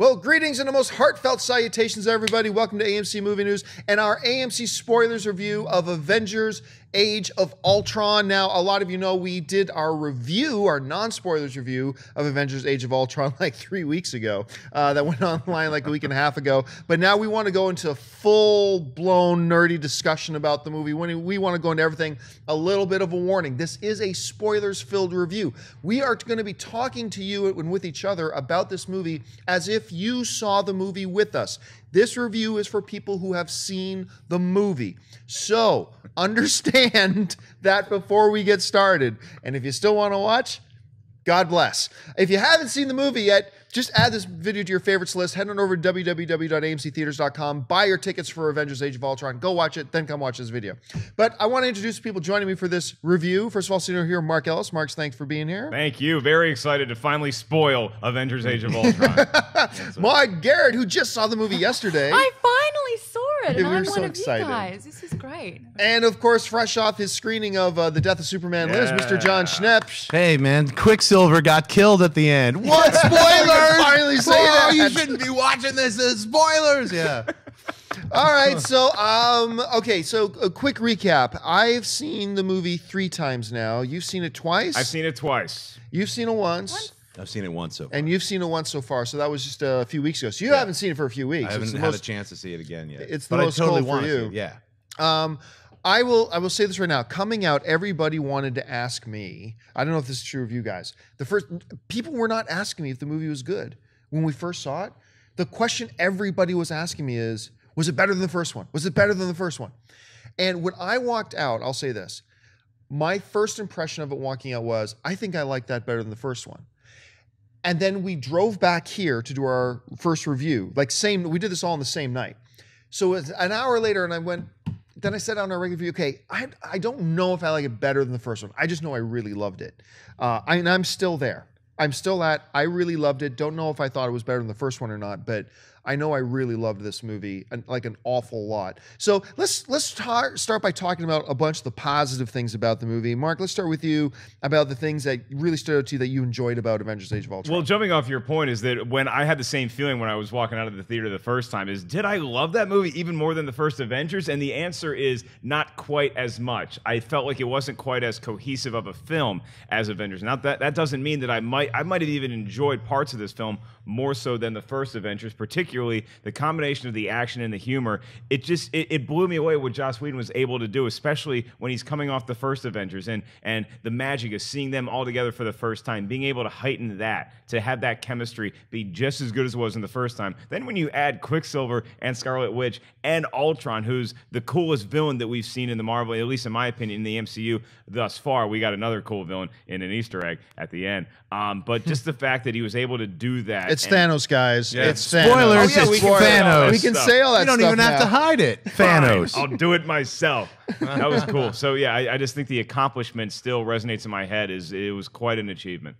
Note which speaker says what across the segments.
Speaker 1: Well, greetings and the most heartfelt salutations, everybody. Welcome to AMC Movie News and our AMC spoilers review of Avengers Age of Ultron. Now, a lot of you know we did our review, our non spoilers review of Avengers Age of Ultron like three weeks ago. Uh, that went online like a week and a half ago. But now we want to go into full blown nerdy discussion about the movie. When we want to go into everything, a little bit of a warning. This is a spoilers filled review. We are going to be talking to you and with each other about this movie as if you saw the movie with us. This review is for people who have seen the movie. So understand that before we get started. And if you still want to watch, God bless. If you haven't seen the movie yet, just add this video to your favorites list. Head on over to www.amctheaters.com. Buy your tickets for Avengers Age of Ultron. Go watch it, then come watch this video. But I want to introduce people joining me for this review. First of all, senior here, Mark Ellis. Mark's thanks for being here.
Speaker 2: Thank you. Very excited to finally spoil Avengers Age of Ultron.
Speaker 1: Mark Garrett, who just saw the movie yesterday. I
Speaker 3: finally it. And we I'm so one excited. of you guys. This is great.
Speaker 1: And of course, fresh off his screening of uh, The Death of Superman yeah. Lives, Mr. John
Speaker 4: Schneps. Hey, man, Quicksilver got killed at the end. What?
Speaker 1: spoilers! finally say that. You
Speaker 4: shouldn't be watching this.
Speaker 1: This spoilers. Yeah. All right, so um, okay, so a quick recap. I've seen the movie three times now. You've seen it twice. I've seen it twice. You've seen it once.
Speaker 4: I've seen it once so
Speaker 1: far. And you've seen it once so far. So that was just uh, a few weeks ago. So you yeah. haven't seen it for a few weeks. I haven't had most, a chance to see
Speaker 4: it again yet. It's the but most I totally cool for you. Yeah.
Speaker 1: Um, I will. I will say this right now. Coming out, everybody wanted to ask me. I don't know if this is true of you guys. The first people were not asking me if the movie was good when we first saw it. The question everybody was asking me is, was it better than the first one? Was it better than the first one? And when I walked out, I'll say this. My first impression of it walking out was, I think I like that better than the first one and then we drove back here to do our first review. Like same, we did this all in the same night. So it an hour later, and I went. Then I down on our regular review, okay, I, I don't know if I like it better than the first one. I just know I really loved it, uh, I, and I'm still there. I'm still at I really loved it. Don't know if I thought it was better than the first one or not, but I know I really loved this movie like an awful lot. So let's let's tar- start by talking about a bunch of the positive things about the movie. Mark, let's start with you about the things that really stood out to you that you enjoyed about Avengers: Age of Ultron.
Speaker 2: Well, jumping off your point is that when I had the same feeling when I was walking out of the theater the first time is did I love that movie even more than the first Avengers? And the answer is not quite as much. I felt like it wasn't quite as cohesive of a film as Avengers. Now that that doesn't mean that I might I might have even enjoyed parts of this film more so than the first Avengers, particularly particularly the combination of the action and the humor. It just it, it blew me away what Joss Whedon was able to do, especially when he's coming off the first Avengers and and the magic of seeing them all together for the first time, being able to heighten that to have that chemistry be just as good as it was in the first time. Then when you add Quicksilver and Scarlet Witch and Ultron, who's the coolest villain that we've seen in the Marvel, at least in my opinion, in the MCU thus far, we got another cool villain in an Easter egg at the end. Um, but just the fact that he was able to do that. It's and, Thanos,
Speaker 1: guys. Yeah. It's Spoilers. Oh, yeah, we can, We can say all that. You don't even now. have to hide it. Thanos.
Speaker 2: Fine, I'll do it myself. that was cool. So yeah, I, I, just think the accomplishment still resonates in my head. Is it was quite an achievement.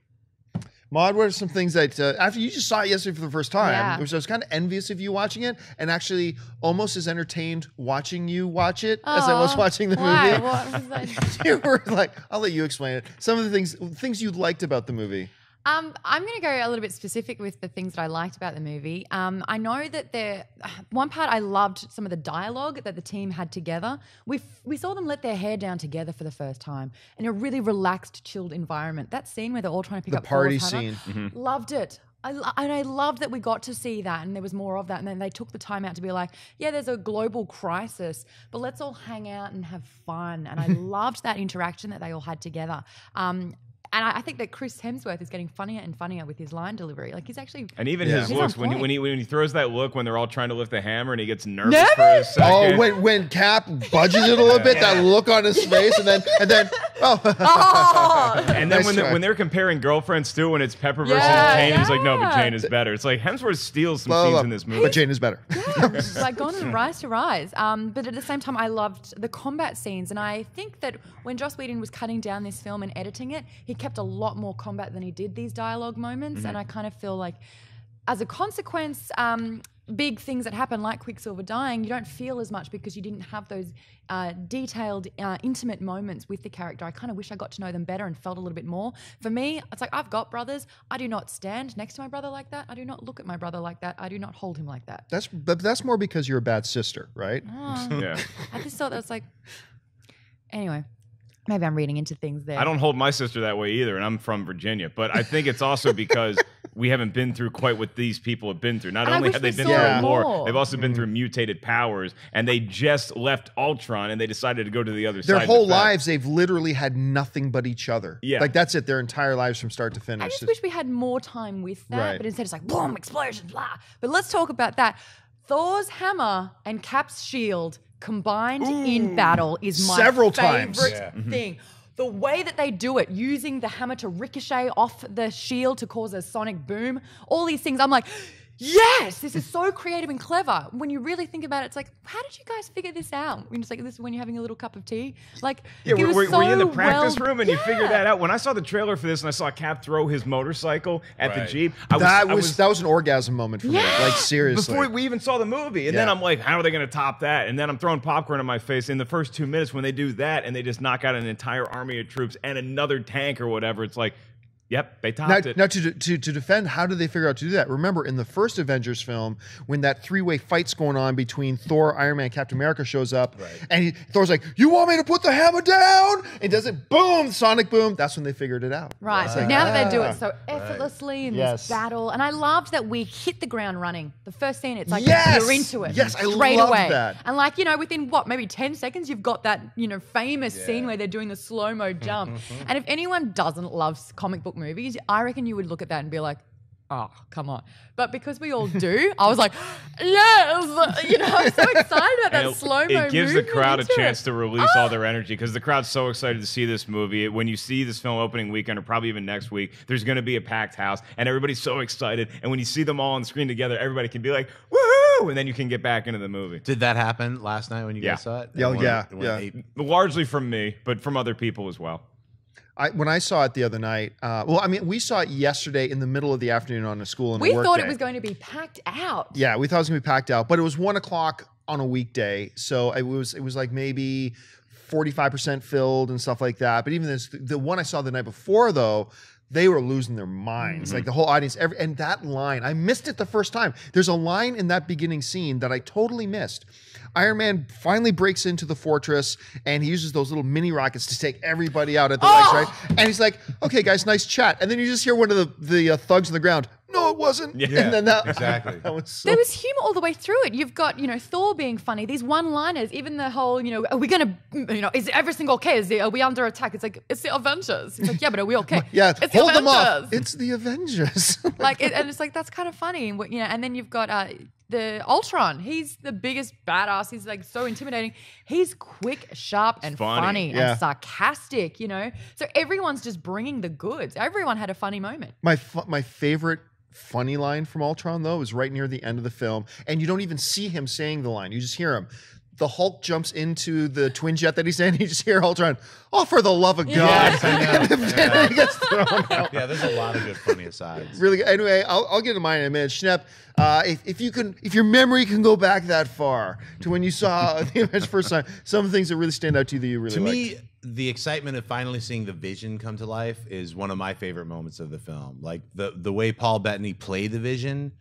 Speaker 1: Maud, what are some things that uh, after you just saw it yesterday for the first time, yeah. which I was kind of envious of you watching it, and actually almost as entertained watching you watch it Aww. as I was watching the Why? movie. you were like, I'll let you explain it. Some of the things things you liked about the movie.
Speaker 3: Um, I'm going to go a little bit specific with the things that I liked about the movie. Um, I know that there, one part I loved some of the dialogue that the team had together. We f- we saw them let their hair down together for the first time in a really relaxed, chilled environment. That scene where they're all trying to pick the up party scene, mm-hmm. loved it. I, and I loved that we got to see that and there was more of that. And then they took the time out to be like, yeah, there's a global crisis, but let's all hang out and have fun. And I loved that interaction that they all had together. Um, and I, I think that Chris Hemsworth is getting funnier and funnier with his line delivery. Like he's actually And even Yeah. his He's
Speaker 2: looks when he, when he when he throws that look when they're all trying to lift the hammer and he gets nervous, for a second. Oh, when
Speaker 1: when Cap budges it a little bit, that look on his face, and then and then Oh. And then nice when, the, when
Speaker 2: they're comparing girlfriends too, when it's Pepper versus yeah, Jane, yeah. he's like, no, but Jane is better. It's like Hemsworth steals some scenes in this movie, but Jane is better.
Speaker 3: Yeah, like gone and rise to rise. Um, but at the same time, I loved the combat scenes, and I think that when Joss Whedon was cutting down this film and editing it, he kept a lot more combat than he did these dialogue moments, mm -hmm. and I kind of feel like as a consequence, um, big things that happen, like Quicksilver dying, you don't feel as much because you didn't have those uh, detailed, uh, intimate moments with the character. I kind of wish I got to know them better and felt a little bit more. For me, it's like I've got brothers. I do not stand next to my brother like that. I do not look at my brother like that. I do not hold him like that.
Speaker 1: That's but that's more because you're a bad sister, right? Ah. yeah.
Speaker 3: I just thought that was like. Anyway, maybe I'm reading into things there. I don't hold my
Speaker 1: sister
Speaker 2: that way either, and I'm from Virginia. But I think it's also because we haven't been through quite what these people have been through. Not and only have they, been through more, more, they've also been mm. through mutated powers, and they just left Ultron and they decided to go to the other Their side. Their whole
Speaker 1: lives, they've literally had nothing but each other. Yeah. Like that's it. Their entire lives from start to finish. I just wish
Speaker 3: we had more time with that, right. but instead it's like boom, explosion, blah. But let's talk about that. Thor's hammer and Cap's shield combined Ooh, in battle is my several favorite times. thing. Yeah. Mm-hmm. The way that they do it, using the hammer to ricochet off the shield to cause a sonic boom, all these things, I'm like, yes, this is so creative and clever. When you really think about it, it's like, how did you guys figure this out? And it's like, this is when you're having a little cup of tea. Like, yeah, were, were, so were, you in the practice well, room and yeah. you figured that
Speaker 2: out? When I saw the trailer for this and I saw Cap throw his motorcycle at right. the Jeep, I that was, was, was,
Speaker 1: that was an orgasm moment for yeah. me. Like, seriously. Before
Speaker 2: we even saw the movie. And yeah. then I'm like, how are they going to top that? And then I'm throwing popcorn in my face in the first two minutes when they do that and they just knock out an entire army of troops and another tank or whatever. It's like, Yep, they topped now, it. Now to,
Speaker 1: to to defend, how did they figure out to do that? Remember, in the first Avengers film, when that three-way fight's going on between Thor, Iron Man, Captain America shows up, right. and he, Thor's like, "You want me to put the hammer down?" And does it, boom, sonic boom. That's when they figured it out. Right. right. now that they do it ah. so effortlessly
Speaker 3: right. in yes. this battle, and I loved that we hit the ground running. The first scene, it's like yes. you're into it. Yes, I love away. that. And like you know, within what maybe ten seconds, you've got that you know famous yeah. scene where they're doing the slow mo jump. and if anyone doesn't love comic book movies, I reckon you would look at that and be like, oh, come on. But because we all do, I was like, yes, you know, I'm so excited about that slow mo. It gives the
Speaker 2: crowd a chance it. to release all ah! their energy because the crowd's so excited to see this movie. When you see this film opening weekend or probably even next week, there's going to be a packed house and everybody's so excited. And when you see them all on the screen together, everybody can be like, woohoo! And then you can get back into the movie. Did that happen last night when you yeah. guys saw it? Yeah, it went, yeah, it
Speaker 1: yeah. Largely from
Speaker 2: me, but from other
Speaker 1: people as well. I, when I saw it the other night, uh, well, I mean, we saw it yesterday in the middle of the afternoon on a school. And we thought day. it was
Speaker 3: going to be packed out.
Speaker 1: Yeah, we thought it was going to be packed out, but it was one o'clock on a weekday, so it was it was like maybe forty five percent filled and stuff like that. But even this, the one I saw the night before though, they were losing their minds. Mm-hmm. Like the whole audience, every, and that line, I missed it the first time. There's a line in that beginning scene that I totally missed. Iron Man finally breaks into the fortress and he uses those little mini rockets to take everybody out at the oh! legs, right? And he's like, okay, guys, nice chat. And then you just hear one of the, the uh, thugs on the ground,
Speaker 3: no, it wasn't. Yeah, and then that, exactly.
Speaker 1: that was so there was humor
Speaker 3: all the way through it. You've got you know Thor being funny. These one-liners, even the whole you know, are we gonna you know, is everything okay? Is the, are we under attack? It's like it's the Avengers. It's like yeah, but are we okay?
Speaker 1: yeah, it's hold the them off. It's the Avengers. like it,
Speaker 3: and it's like that's kind of funny. You know, and then you've got. Uh, the Ultron. He's the biggest badass. He's like so intimidating. He's quick, sharp, and funny, funny yeah. and sarcastic. You know, so everyone's just bringing the goods. Everyone had a funny moment.
Speaker 1: My my favorite funny line from Ultron though is right near the end of the film, and you don't even see him saying the line. You just hear him the Hulk jumps into the twin jet that he's in. You just hear Ultron, "Oh, for the love of God!" yeah. there's a lot of
Speaker 4: good funny asides.
Speaker 1: really. Good. Anyway, I'll, I'll, get to mine in a minute. Schnepp, uh, if, if, you can, if your memory can go back that far to when you saw the image first time, some things that really stand out to you that you really to liked. me.
Speaker 4: The excitement of finally seeing the Vision come to life is one of my favorite moments of the film. Like the the way Paul Bettany played the Vision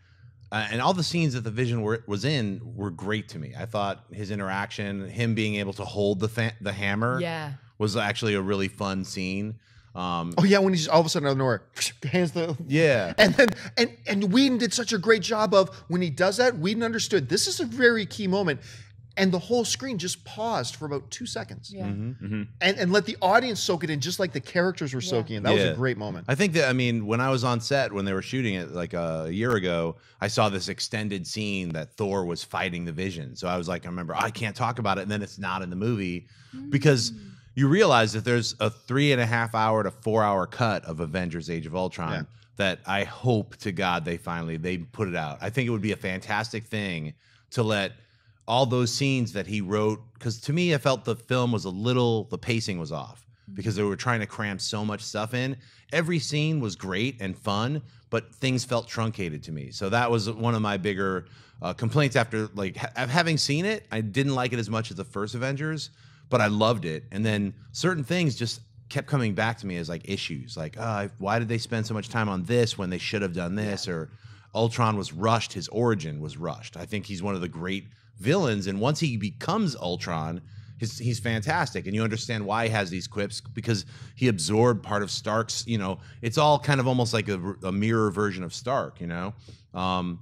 Speaker 4: uh, and all the scenes that the Vision were, was in were great to me. I thought his interaction, him being able to hold the fa- the hammer, yeah. was actually a really fun scene. Um, oh
Speaker 1: yeah, when he's all of a sudden out of nowhere, hands the yeah, and then and and Whedon did such a great job of when he does that. Whedon understood this is a very key moment, and the whole screen just paused for about two seconds yeah. Mm-hmm, mm-hmm. Mm-hmm. And, and let the audience soak it in just like the characters were yeah. soaking in that yeah. was a great moment i
Speaker 4: think that i mean when i was on set when they were shooting it like uh, a year ago i saw this extended scene that thor was fighting the vision so i was like i remember oh, i can't talk about it and then it's not in the movie mm-hmm. because mm. you realize that there's a three and a half hour to four hour cut of avengers age of ultron that i hope to god they finally they put it out i think it would be a fantastic thing to let all those scenes that he wrote because to me i felt the film was a little the pacing was off mm-hmm. because they were trying to cram so much stuff in every scene was great and fun but things felt truncated to me so that was one of my bigger uh, complaints after like ha- having seen it i didn't like it as much as the first avengers but i loved it and then certain things just kept coming back to me as like issues like uh, why did they spend so much time on this when they should have done this or ultron was rushed his origin was rushed i think he's one of the great villains. And once he becomes Ultron, he's, he's fantastic. And you understand why he has these quips because he absorbed part of Stark's, you know, it's all kind of almost like a, a mirror version of Stark, you know? Um,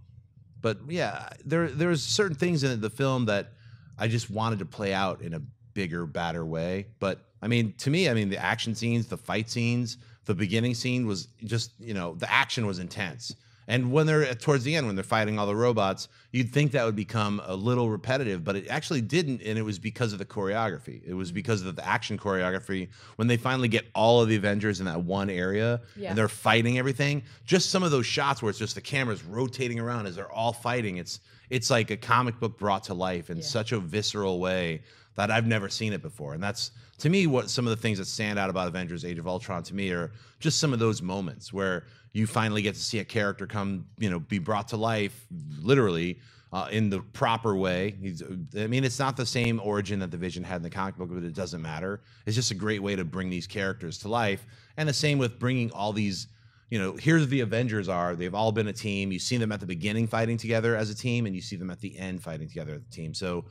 Speaker 4: but yeah, there, there's certain things in the film that I just wanted to play out in a bigger, badder way. But I mean, to me, I mean, the action scenes, the fight scenes, the beginning scene was just, you know, the action was intense and when they're uh, towards the end, when they're fighting all the robots, you'd think that would become a little repetitive, but it actually didn't. And it was because of the choreography. It was mm-hmm. because of the action choreography. When they finally get all of the Avengers in that one area yeah. and they're fighting everything, just some of those shots where it's just the cameras rotating around as they're all fighting, it's it's like a comic book brought to life in yeah. such a visceral way that I've never seen it before. And that's to me what some of the things that stand out about Avengers Age of Ultron to me are just some of those moments where you finally get to see a character come, you know, be brought to life, literally. Uh, in the proper way. He's, I mean, it's not the same origin that the Vision had in the comic book, but it doesn't matter. It's just a great way to bring these characters to life. And the same with bringing all these, you know, here's the Avengers are. They've all been a team. You see them at the beginning fighting together as a team, and you see them at the end fighting together as a team. So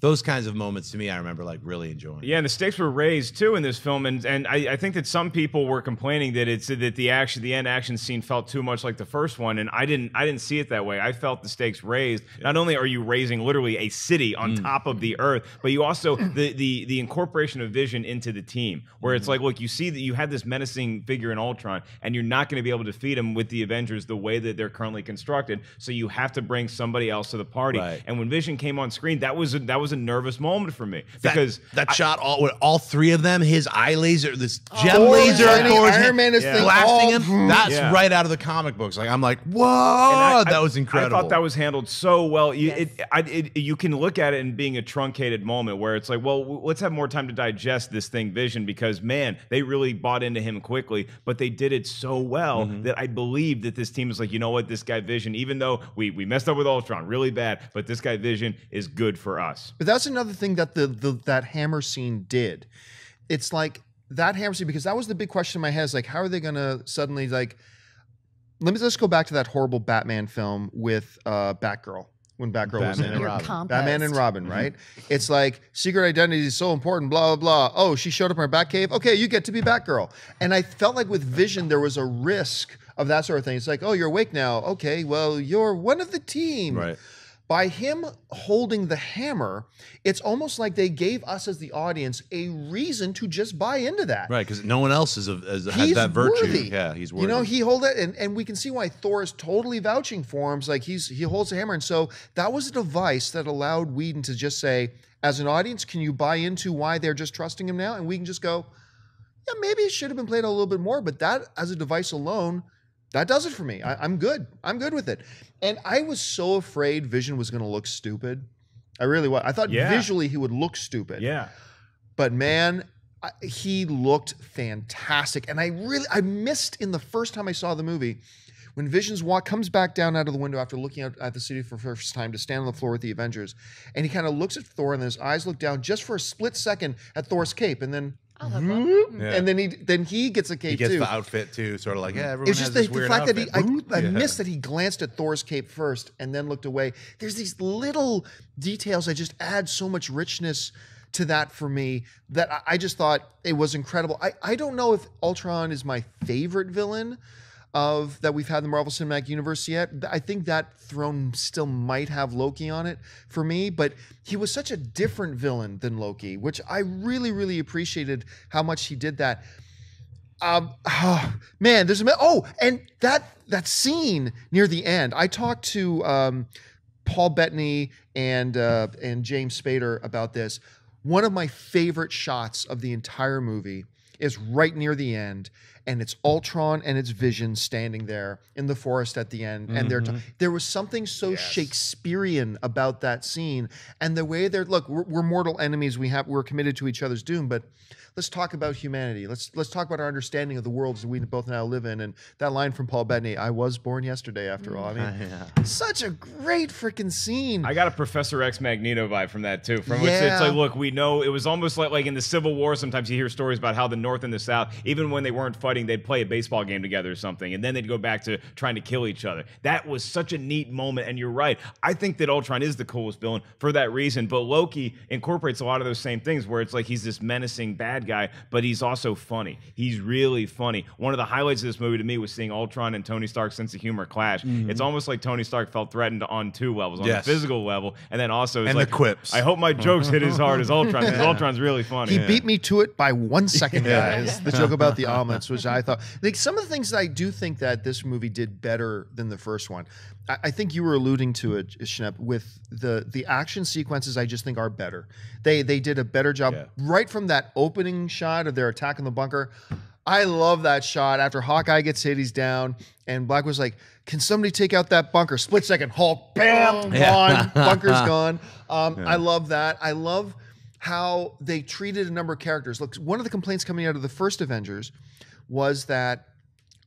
Speaker 4: those kinds of moments to me, I remember like really enjoying.
Speaker 2: Yeah, and the stakes were raised too in this film, and and I, I think that some people were complaining that it's that the action, the end action scene felt too much like the first one, and I didn't I didn't see it that way. I felt the stakes raised. Yeah. Not only are you raising literally a city on mm. top of the earth, but you also mm. the the the incorporation of vision into the team, where it's mm-hmm. like, look, you see that you had this menacing figure in Ultron, and you're not going to be able to feed him with the Avengers the way that they're currently constructed, so you have to bring somebody else to the party. Right. And when Vision came on screen, that was that was was a nervous moment for me because that, that I, shot all with all three of them, his eye laser, this gem oh, laser towards Iron
Speaker 4: Man is yeah. blasting all, oh, him. Hmm. That's yeah. right out of the comic books. Like I'm like, whoa, I, that was incredible. I thought
Speaker 2: that was handled so well. You, yes. it, it, you can look at it and being a truncated moment where it's like, well, let's have more time to digest this thing, Vision, because man, they really bought into him quickly, but they did it so well mm-hmm. that I believe that this team is like, you know what, this guy Vision, even though we we messed up with Ultron really bad, but this guy Vision is good for us.
Speaker 1: But that's another thing that the, the that hammer scene did. It's like that hammer scene because that was the big question in my head. Is like, how are they going to suddenly like? Let me just go back to that horrible Batman film with uh, Batgirl when Batgirl Batman was in it. Robin. Batman and Robin, mm-hmm. right? it's like secret identity is so important, blah, blah, blah. Oh, she showed up in her Batcave. Okay, you get to be Batgirl. And I felt like with Vision, there was a risk of that sort of thing. It's like, oh, you're awake now. Okay, well, you're one of the team. Right by him holding the hammer, it's almost like they gave us as the audience a reason to just buy into that.
Speaker 4: Right, because no one else is a, has that virtue. Worthy. Yeah, he's worthy. You know,
Speaker 1: he hold it, and, and we can see why Thor is totally vouching for him. It's like he's he holds the hammer, and so that was a device that allowed Whedon to just say, as an audience, can you buy into why they're just trusting him now? And we can just go, yeah, maybe it should have been played a little bit more, but that as a device alone, that does it for me. I, am good. I'm good with it. And I was so afraid Vision was going to look stupid. I really was. I thought yeah. visually he would look stupid. Yeah. But man, I, he looked fantastic. And I really I missed in the first time I saw the movie when Vision's walk comes back down out of the window after looking out at the city for the first time to stand on the floor with the Avengers, and he kind of looks at Thor and his eyes look down just for a split second at Thor's cape, and then Hmm? Yeah. And then he then he gets a cape He gets too. the
Speaker 4: outfit too, sort of like yeah. Everyone it's just the, this the weird fact outfit. that he I, I Yeah. missed
Speaker 1: that he glanced at Thor's cape first and then looked away. There's these little details that just add so much richness to that for me that I, I just thought it was incredible. I, I don't know if Ultron is my favorite villain of that we've had in the Marvel Cinematic Universe yet. I think that throne still might have Loki on it for me, but he was such a different villain than Loki, which I really, really appreciated how much he did that. Um, oh, man, there's a oh, and that that scene near the end. I talked to um, Paul Bettany and uh, and James Spader about this. One of my favorite shots of the entire movie is right near the end and it's Ultron and it's Vision standing there in the forest at the end, mm-hmm. and they're t- mm-hmm. there was something so yes. Shakespearean about that scene and the way they're look we're, we're mortal enemies we have we're committed to each other's doom, but let's talk about humanity. Let's let's talk about our understanding of the worlds that we both now live in. And that line from Paul Bettany, "I was born yesterday, after all." I mean, mm, yeah. such a
Speaker 2: great freaking scene. I got a Professor X Magneto vibe from that too. From yeah. it's, like, look, we know it was almost like like in the Civil War. Sometimes you hear stories about how the North and the South, even when they weren't fighting they'd play a baseball game together or something, and then they'd go back to trying to kill each other. That was such a neat moment, and you're right. I think that Ultron is the coolest villain for that reason, but Loki incorporates a lot of those same things where it's like he's this menacing bad guy, but he's also funny. He's really funny. One of the highlights of this movie to me was seeing Ultron and Tony Stark's sense of humor clash. Mm-hmm. It's almost like Tony Stark felt threatened on two levels, on yes. the physical level, and then also and like, the quips. I hope my jokes hit as hard as Ultron. Because yeah. Ultron's really funny. He yeah. beat
Speaker 1: me to it by one second, guys. Yeah. The joke about the omelets was as I thought. Like some of the things that I do think that this movie did better than the first one. I, I think you were alluding to it, Schnepp, with the the action sequences. I just think are better. They they did a better job yeah. right from that opening shot of their attack in the bunker. I love that shot after Hawkeye gets Hades down, and Black was like, "Can somebody take out that bunker?" Split second, Hulk, bam, gone, bunker's gone. Um, I love that. I love how they treated a number of characters. Look, one of the complaints coming out of the first Avengers was that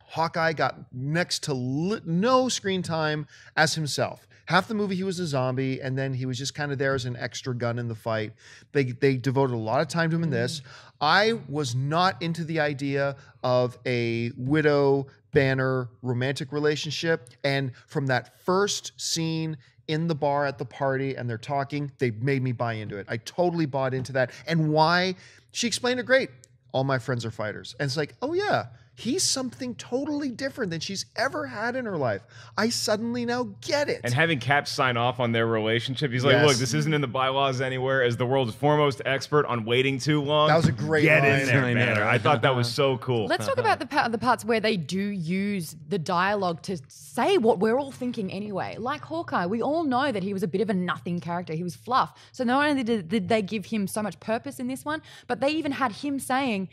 Speaker 1: Hawkeye got next to li- no screen time as himself. Half the movie he was a zombie, and then he was just kind of there as an extra gun in the fight. They they devoted a lot of time to him in this. Mm-hmm. I was not into the idea of a widow banner romantic relationship, and from that first scene in the bar at the party and they're talking, they made me buy into it. I totally bought into that. And why? She explained it great all my friends are fighters. And it's like, oh yeah, He's something totally different than she's ever had in her life. I suddenly now get it. And having
Speaker 2: Cap sign off on their relationship, he's like, yes. look, this isn't in the bylaws anywhere. As the world's foremost expert on waiting too long, that was a great get line. in there, I, man. I thought that was so cool. Let's talk about
Speaker 3: the pa- the parts where they do use the dialogue to say what we're all thinking anyway. Like Hawkeye, we all know that he was a bit of a nothing character. He was fluff. So not only did, did they give him so much purpose in this one, but they even had him saying,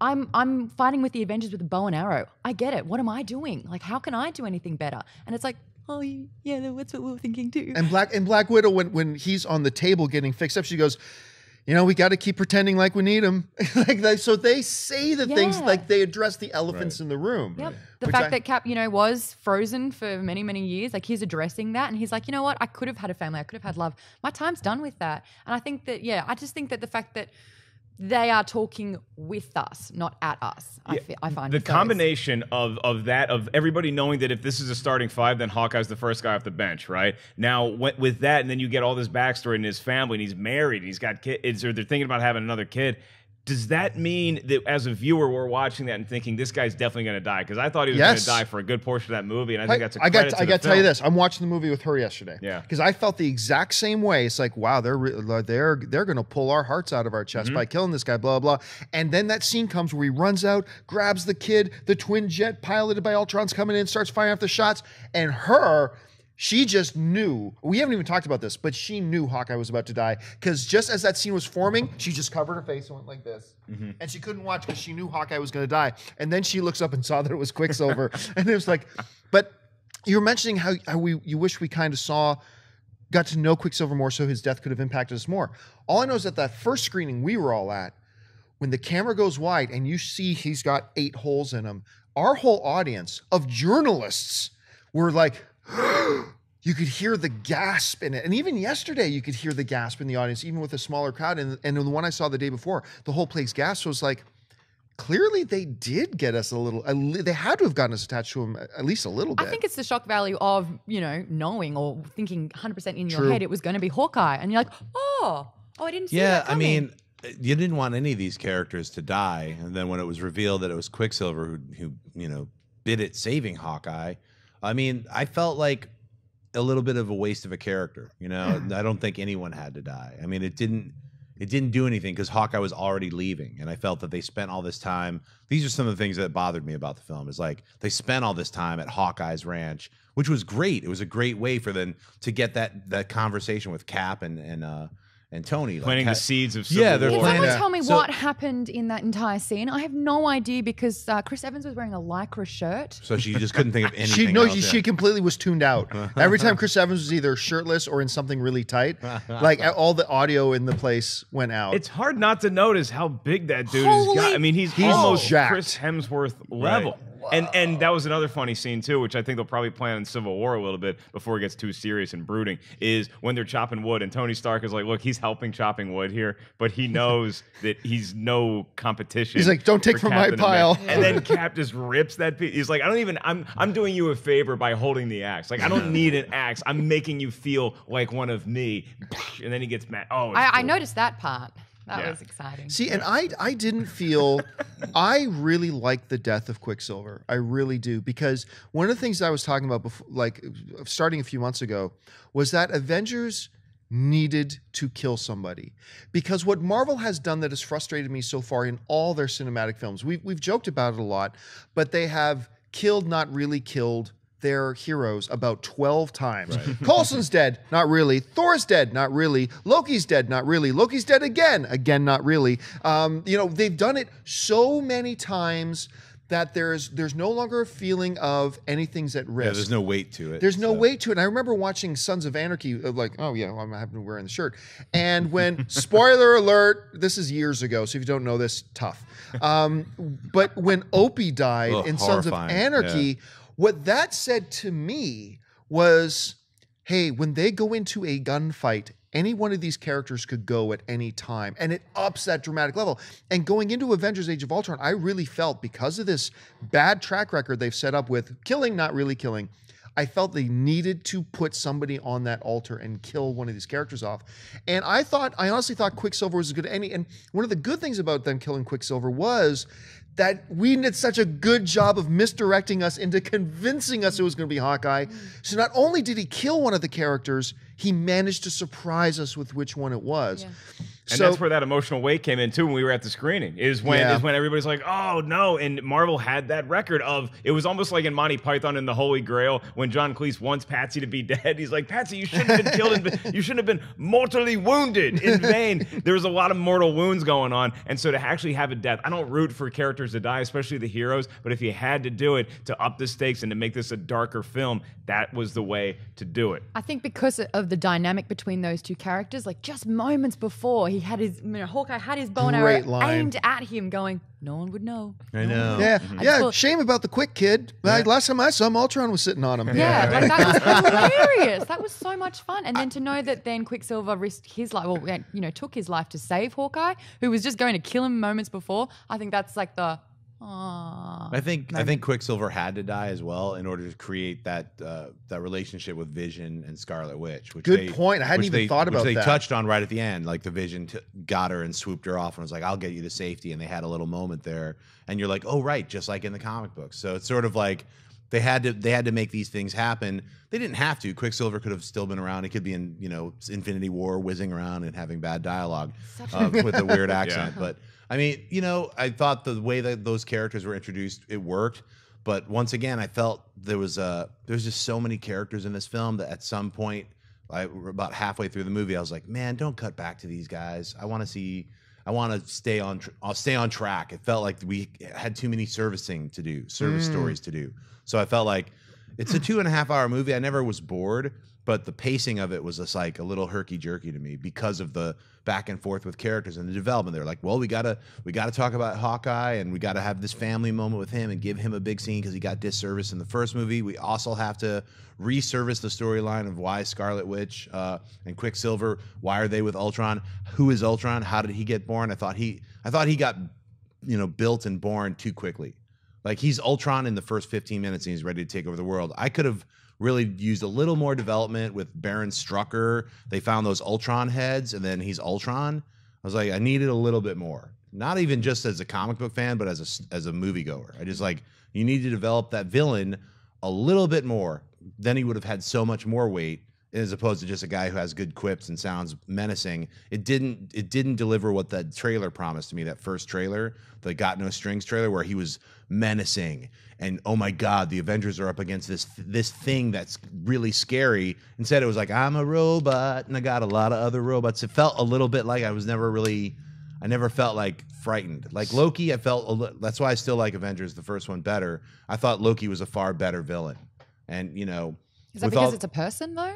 Speaker 3: I'm I'm fighting with the Avengers with a bow and arrow. I get it. What am I doing? Like, how can I do anything better? And it's like, oh yeah, that's what we were thinking too.
Speaker 1: And Black and Black Widow, when when he's on the table getting fixed up, she goes, you know, we got to keep pretending like we need them. like so they say the yeah. things like they address the elephants right. in the room. Yep. The fact I, that
Speaker 3: Cap, you know, was frozen for many, many years, like he's addressing that and he's like, you know what, I could have had a family, I could have had love. My time's done with that. And I think that, yeah, I just think that the fact that they are talking with us, not at us. Yeah, I, fi- I find the combination
Speaker 2: of of that of everybody knowing that if this is a starting five, then Hawkeye's the first guy off the bench, right? Now with that, and then you get all this backstory and his family, and he's married, and he's got kids, or they're thinking about having another kid does that mean that as a viewer we're watching that and thinking this guy's definitely going to die because i thought he was yes. going to die for a good portion of that movie and i think I, that's a i got to, i got to tell you this
Speaker 1: i'm watching the movie with her yesterday yeah because i felt the exact same way it's like wow they're they're they're going to pull our hearts out of our chest mm-hmm. by killing this guy blah blah and then that scene comes where he runs out grabs the kid the twin jet piloted by ultron's coming in starts firing off the shots and her she just knew. We haven't even talked about this, but she knew Hawkeye was about to die because just as that scene was forming, she just covered her face and went like this, mm-hmm. and she couldn't watch because she knew Hawkeye was going to die. And then she looks up and saw that it was Quicksilver, and it was like, but you were mentioning how, how we you wish we kind of saw got to know quicksilver more so his death could have impacted us more all i know is that that first screening we were all at when the camera goes wide and you see he's got eight holes in him our whole audience of journalists were like you could hear the gasp in it. And even yesterday, you could hear the gasp in the audience, even with a smaller crowd. And, and the one I saw the day before, the whole place gasped. So it's like, clearly they did get us a little they had to have gotten us attached to him uh, at least a little bit i think
Speaker 3: it's the shock value of you know knowing or thinking 100% in True. your head it was going to be hawkeye and you're like oh oh i didn't see yeah that i mean
Speaker 4: you didn't want any of these characters to die and then when it was revealed that it was quicksilver who, who you know bid it saving hawkeye I mean, I felt like a little bit of a waste of a character. You know, I don't think anyone had to die. I mean, it didn't it didn't do anything because Hawkeye was already leaving, and I felt that they spent all this time. These are some of the things that bothered me about the film. Is like they spent all this time at Hawkeye's ranch, which was great. It was a great way for them to get that that conversation with Cap and and uh, and Tony planting the seeds of civil yeah. They're war.
Speaker 3: Can someone tell me so, what happened in that entire scene? I have no idea because uh, Chris Evans was wearing a lycra shirt,
Speaker 1: so she just couldn't think of anything. she no, else, she yeah. completely was tuned out. Every time Chris Evans was either shirtless or in something really tight, like all the audio in the place went out. It's hard
Speaker 2: not to notice how big that dude Holy got. I mean, he's, he's almost jacked. Chris Hemsworth level. Right. And and that was another funny scene too, which I think they'll probably play in Civil War a little bit before it gets too serious and brooding. Is when they're chopping wood and Tony Stark is like, "Look, he's helping chopping wood here, but he knows that he's no competition." He's like, "Don't take from Captain my pile." And then Cap just rips that piece. He's like, "I don't even. I'm I'm doing you a favor by holding the axe. Like, I don't need an axe. I'm making
Speaker 1: you feel like one of me." And then he gets mad. Oh, I, cool. I
Speaker 3: noticed that part. That yeah. was exciting. See, and
Speaker 1: I I didn't feel I really liked the death of Quicksilver. I really do because one of the things I was talking about before like starting a few months ago was that Avengers needed to kill somebody because what Marvel has done that has frustrated me so far in all their cinematic films. We've we've joked about it a lot, but they have killed not really killed their heroes about 12 times. Right. Coulson's dead, not really. Thor's dead, not really. Loki's dead, not really. Loki's dead again, again, not really. Um, you know, they've done it so many times that there's there's no longer a feeling of anything's at risk. Yeah, there's no
Speaker 4: weight to it. There's
Speaker 1: no so. weight to it. And I remember watching Sons of Anarchy, uh, like, oh yeah, well, I'm having wearing the shirt. And when spoiler alert, this is years ago, so if you don't know this, tough. Um, but when Opie died in horrifying. Sons of Anarchy. Yeah what that said to me was hey, when they go into a gunfight, any one of these characters could go at any time, and it ups that dramatic level. And going into Avengers Age of Ultron, I really felt because of this bad track record they've set up with killing, not really killing, I felt they needed to put somebody on that altar and kill one of these characters off. And I thought, I honestly thought Quicksilver was as good as any. And one of the good things about them killing Quicksilver was that we did such a good job of misdirecting us into convincing us it was going to be Hawkeye. So not only did he kill one of the characters, he managed to surprise us with which one it was. Yeah and so, that's
Speaker 2: where that emotional weight came in too. When we were at the screening, is when yeah. is when everybody's like, "Oh no!" And Marvel had that record of it was almost like in Monty Python and the Holy Grail when John Cleese wants Patsy to be dead. He's like, "Patsy, you shouldn't have been killed. in, you shouldn't have been mortally wounded in vain." there was a lot of mortal wounds going on, and so to actually have a death, I don't root for characters to die, especially the heroes. But if you had to do it to up the stakes and to make this a darker film, that was the way to do it.
Speaker 3: I think because of the dynamic between those two characters, like just moments before he had his you know, Hawkeye had his bow and arrow aimed at him, going, "No one would know."
Speaker 4: I know. Yeah, Mhm.
Speaker 3: yeah. thought- Shame about the
Speaker 1: quick kid. Like, last time I saw him, Ultron was sitting on him. Yeah, like that was
Speaker 3: hilarious. That was so much fun. And then to know that then Quicksilver risked his life, well, you know, took his life to save Hawkeye, who was just going to kill him moments before. I think that's like the Aww. I
Speaker 4: think I think Quicksilver had to die as well in order to create that uh, that relationship with Vision and Scarlet Witch. Which Good they, point. I hadn't even they, thought about they that. They touched on right at the end, like the Vision t- got her and swooped her off and was like, "I'll get you to safety," and they had a little moment there. And you're like, "Oh right," just like in the comic books. So it's sort of like they had to they had to make these things happen. They didn't have to. Quicksilver could have still been around. He could be in you know Infinity War, whizzing around and having bad dialogue uh, with a weird accent, yeah. but. I mean, you know, I thought the way that those characters were introduced, it worked. But once again, I felt there was a uh, there's just so many characters in this film that at some point, I, about halfway through the movie, I was like, man, don't cut back to these guys. I want to see. I want to stay on. I'll stay on track. It felt like we had too many servicing to do, service mm. stories to do. So I felt like it's a two and a half hour movie. I never was bored, but the pacing of it was just like a little herky jerky to me because of the back and forth with characters and the development. They're like, well, we gotta we gotta talk about Hawkeye and we gotta have this family moment with him and give him a big scene because he got disservice in the first movie. We also have to resurface the storyline of why Scarlet Witch uh, and Quicksilver. Why are they with Ultron? Who is Ultron? How did he get born? I thought he I thought he got you know built and born too quickly. Like he's Ultron in the first 15 minutes and he's ready to take over the world. I could have really used a little more development with Baron Strucker. They found those Ultron heads, and then he's Ultron. I was like, I needed a little bit more. Not even just as a comic book fan, but as a as a moviegoer. I just like you need to develop that villain a little bit more. Then he would have had so much more weight as opposed to just a guy who has good quips and sounds menacing. It didn't it didn't deliver what that trailer promised to me. That first trailer, the Got No Strings trailer, where he was menacing and oh my god, the Avengers are up against this this thing that's really scary. Instead, it was like I'm a robot and I got a lot of other robots. It felt a little bit like I was never really. I never felt like frightened. Like Loki, I felt li- that's why I still like Avengers the first one better. I thought Loki was a far better villain, and you know, is that because all- it's
Speaker 3: a person though?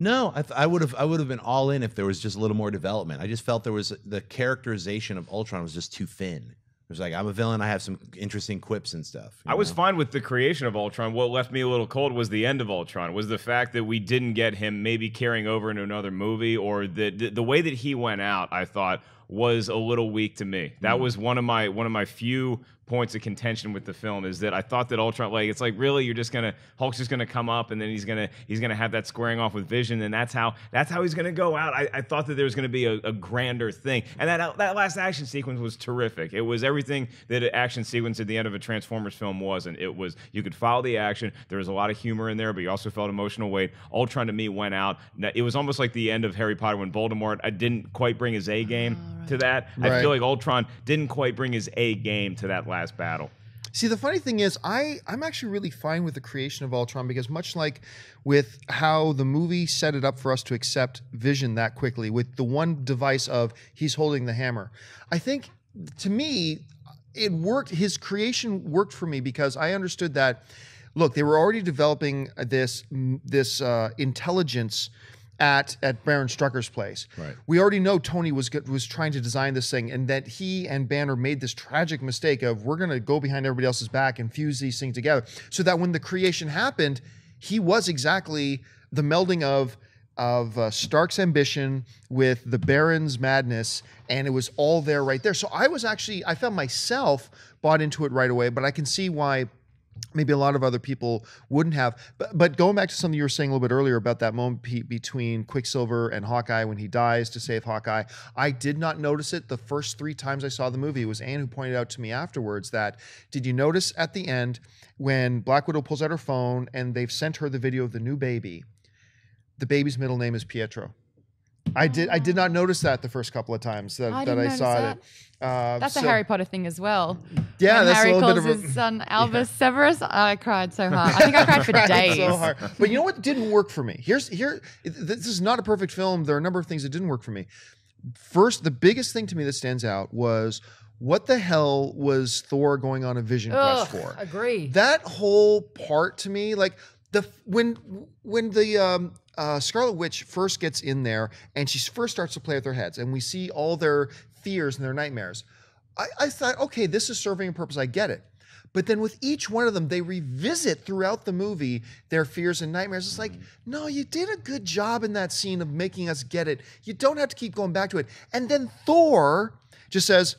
Speaker 4: No, I, I would have I would have been all in if there was just a little more development. I just felt there was the characterization of Ultron was just too thin. It was like I'm a villain. I have some interesting quips and stuff.
Speaker 2: I know? was fine with the creation of Ultron. What left me a little cold was the end of Ultron. Was the fact that we didn't get him maybe carrying over into another movie, or the the, the way that he went out. I thought was a little weak to me. That mm. was one of my one of my few points of contention with the film is that I thought that Ultron, like it's like really you're just gonna Hulk's just gonna come up and then he's gonna he's gonna have that squaring off with Vision and that's how that's how he's gonna go out. I, I thought that there was gonna be a, a, grander thing and that that last action sequence was terrific. It was everything that an action sequence at the end of a Transformers film wasn't. It was you could follow the action. There was a lot of humor in there, but you also felt emotional weight. Ultron to me went out. It was almost like the end of Harry Potter when Voldemort. I didn't quite bring his A game ah, right. to that. Right. I feel like Ultron didn't quite bring his A game to that last last battle.
Speaker 1: See, the funny thing is, I I'm actually really fine with the creation of Ultron because much like with how the movie set it up for us to accept Vision that quickly with the one device of he's holding the hammer, I think to me it worked. His creation worked for me because I understood that. Look, they were already developing this this uh, intelligence at at Baron Strucker's place. Right. We already know Tony was was trying to design this thing, and that he and Banner made this tragic mistake of we're going to go behind everybody else's back and fuse these things together, so that when the creation happened, he was exactly the melding of of uh, Stark's ambition with the Baron's madness, and it was all there right there. So I was actually I found myself bought into it right away, but I can see why maybe a lot of other people wouldn't have. But, but, going back to something you were saying a little bit earlier about that moment between Quicksilver and Hawkeye when he dies to save Hawkeye, I did not notice it the first three times I saw the movie. It was Anne who pointed out to me afterwards that, did you notice at the end when Black Widow pulls out her phone and they've sent her the video of the new baby? The baby's middle name is Pietro. I did. I did not notice that the first couple of times that I, that I saw that. it. Um, that's so, a Harry
Speaker 3: Potter thing as well. Yeah, when Harry calls his a, son Albus yeah. Severus. I cried so hard. I think I cried, cried for days. So hard.
Speaker 1: But you know what didn't work for me? Here's here. This is not a perfect film. There are a number of things that didn't work for me. First, the biggest thing to me that stands out was what the hell was Thor going on a vision Ugh, quest for? Agree. That whole part to me, like the when when the um, uh, Scarlet Witch first gets in there and she first starts to play with their heads, and we see all their fears and their nightmares. I, I thought, okay, this is serving a purpose. I get it. But then with each one of them, they revisit throughout the movie their fears and nightmares. It's like, mm-hmm. no, you did a good job in that scene of making us get it. You don't have to keep going back to it. And then Thor just says,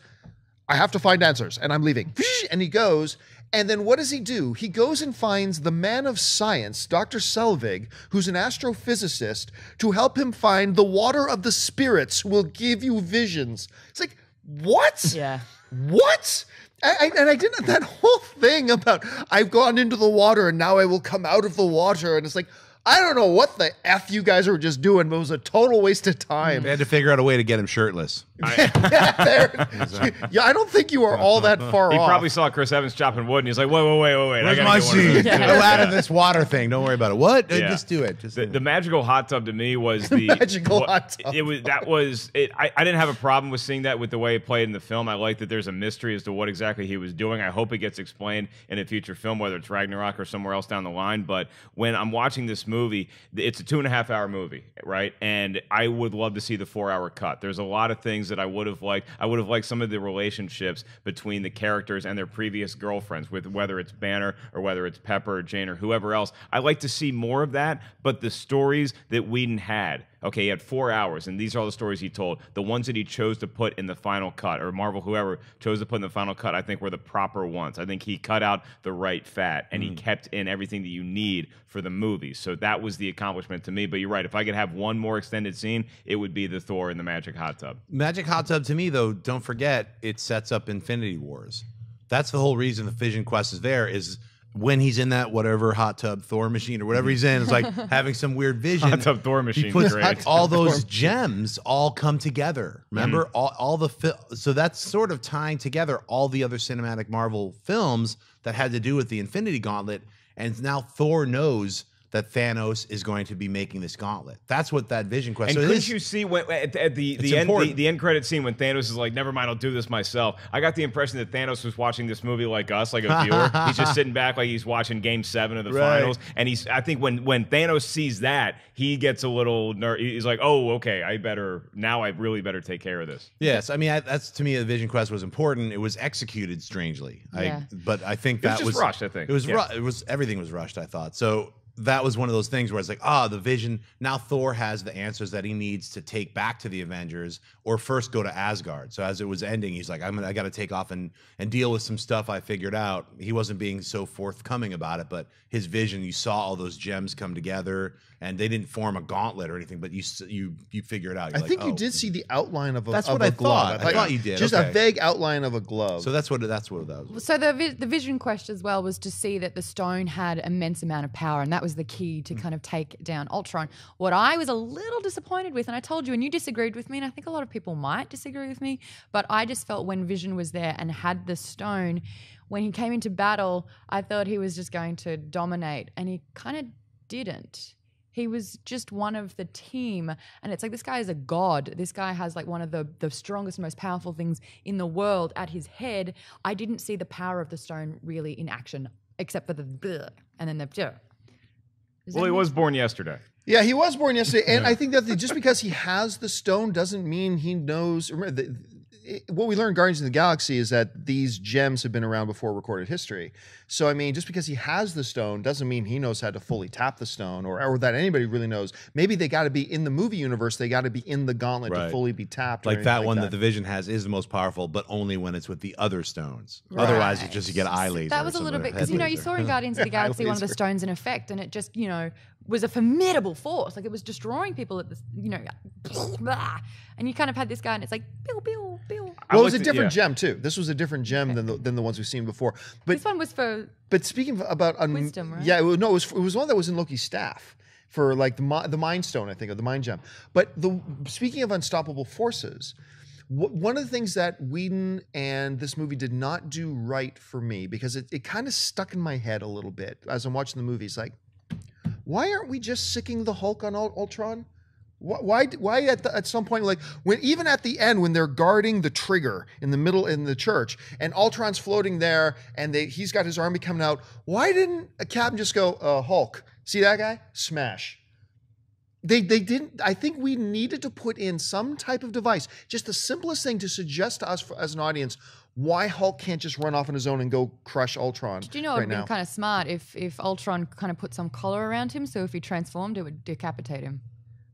Speaker 1: I have to find answers and I'm leaving. And he goes. And then what does he do? He goes and finds the man of science, Dr. Selvig, who's an astrophysicist, to help him find the water of the spirits will give you visions. It's like, what? Yeah. What? I, I, and I didn't that whole thing about I've gone into the water and now I will come out of the water, and it's like I don't know what the f you guys were just doing, but it was a total waste of time. They
Speaker 2: had to figure out a way to get him shirtless.
Speaker 1: I, yeah, I don't think you are all that far off. He probably
Speaker 2: saw Chris Evans chopping wood, and he's like, "Wait, wait, wait, wait, wait! Where's my seed? Yeah. Go out of
Speaker 4: this water thing. Don't worry about it. What? Yeah. Just do
Speaker 2: it. Just the, do it. the, magical hot tub to me was the magical what, hot tub. It was that was it. I, I didn't have a problem with seeing that with the way it played in the film. I like that there's a mystery as to what exactly he was doing. I hope it gets explained in a future film, whether it's Ragnarok or somewhere else down the line. But when I'm watching this movie, it's a two and a half hour movie, right? And I would love to see the four hour cut. There's a lot of things that I would have liked. I would have liked some of the relationships between the characters and their previous girlfriends, with whether it's Banner or whether it's Pepper or Jane or whoever else. I like to see more of that, but the stories that Whedon had okay, he had four hours, and these are all the stories he told. The ones that he chose to put in the final cut, or Marvel, whoever chose to put in the final cut, I think were the proper ones. I think he cut out the right fat, and mm. he kept in everything that you need for the movie. So that was the accomplishment to me. But you're right. If I could have one more extended scene, it would be the Thor in the magic hot tub.
Speaker 4: Magic hot tub to me, though, don't forget, it sets up Infinity Wars. That's the whole reason the Vision Quest is there. Is when he's in that whatever hot tub Thor machine or whatever he's in, it's like having some weird vision. Hot tub Thor machine, puts, great. All those gems all come together. Remember mm-hmm. all, all the fi- so that's sort of tying together all the other cinematic Marvel films that had to do with the Infinity Gauntlet, and now Thor knows that Thanos is going to be making this gauntlet. That's what that vision quest. And so couldn't
Speaker 2: you see when, at, at, the the end the, the, end credit scene when Thanos is like, "Never mind, I'll do this myself." I got the impression that Thanos was watching this movie like us, like a viewer. he's just sitting back like he's watching Game Seven of the right. finals, and he's. I think when when Thanos sees that, he gets a little ner- He's like, "Oh, okay, I better now. I really better take care of this."
Speaker 4: Yes, I mean I, that's to me. The vision quest was important. It was executed strangely. Yeah. I, but I think that was, was rushed. I think it was. Yeah. Ru- it was everything was rushed. I thought so that was one of those things where it's like, ah, oh, the Vision. Now Thor has the answers that he needs to take back to the Avengers, or first go to Asgard. So as it was ending, he's like, I'm gonna, I got to take off and and deal with some stuff I figured out. He wasn't being so forthcoming about it, but his vision, you saw all those gems come together and they didn't form a gauntlet or anything, but you you you figure it out. You're I like, think oh. you did
Speaker 1: see the outline of a. That's of what a I glove. thought. I, thought you did. Just
Speaker 4: okay. a vague outline of a glove. So that's what that's what that was.
Speaker 3: So the the vision quest as well was to see that the stone had immense amount of power, and that was the key to mm. kind of take down Ultron. What I was a little disappointed with, and I told you, and you disagreed with me, and I think a lot of people might disagree with me, but I just felt when Vision was there and had the stone. When he came into battle, I thought he was just going to dominate, and he kind of didn't he was just one of the team. And it's like this guy is a god. This guy has like one of the the strongest, most powerful things in the world at his head. I didn't see the power of the stone really in action, except for the bleh, and then the. Bleh. Well, he was
Speaker 2: born yesterday.
Speaker 3: Yeah, he was born yesterday,
Speaker 2: and
Speaker 1: I think that the, just because he has the stone doesn't mean he knows. Remember, the, it, what we learned Guardians of the Galaxy is that these gems have been around before recorded history. So I mean, just because he has the stone doesn't mean he knows how to fully tap the stone, or or that anybody really knows. Maybe they got to be in the movie universe. They got to be in the gauntlet right. to fully be tapped. Like that like one that. the
Speaker 4: Vision has is the most powerful, but only when it's with the other stones. Right. Otherwise, it's just you get eye laser. That was a little bit because you know you saw in Guardians of the Galaxy one of the stones
Speaker 3: in effect, and it just you know was a formidable force. Like it was destroying people at the you know, blah, and you kind of had this guy, and it's like bill, bill, bill. Well, it was a different at, yeah.
Speaker 1: gem too. This was a different gem okay. than the, than the ones we've seen before. But this one was for but speaking about un- wisdom, right? yeah, no, it was it was one that was in Loki's staff for like the the Mind Stone, I think, or the Mind Gem. But the speaking of unstoppable forces, one of the things that Whedon and this movie did not do right for me because it, it kind of stuck in my head a little bit as I'm watching the movies. Like, why aren't we just sicking the Hulk on Ultron? Why? Why at the, at some point, like when even at the end, when they're guarding the trigger in the middle in the church, and Ultron's floating there, and they, he's got his army coming out. Why didn't a captain just go uh, Hulk? See that guy? Smash. They they didn't. I think we needed to put in some type of device, just the simplest thing to suggest to us for, as an audience why Hulk can't just run off on his own and go crush Ultron. Do you know it'd be kind
Speaker 3: of smart if if Ultron kind of put some collar around him, so if he transformed, it would decapitate him.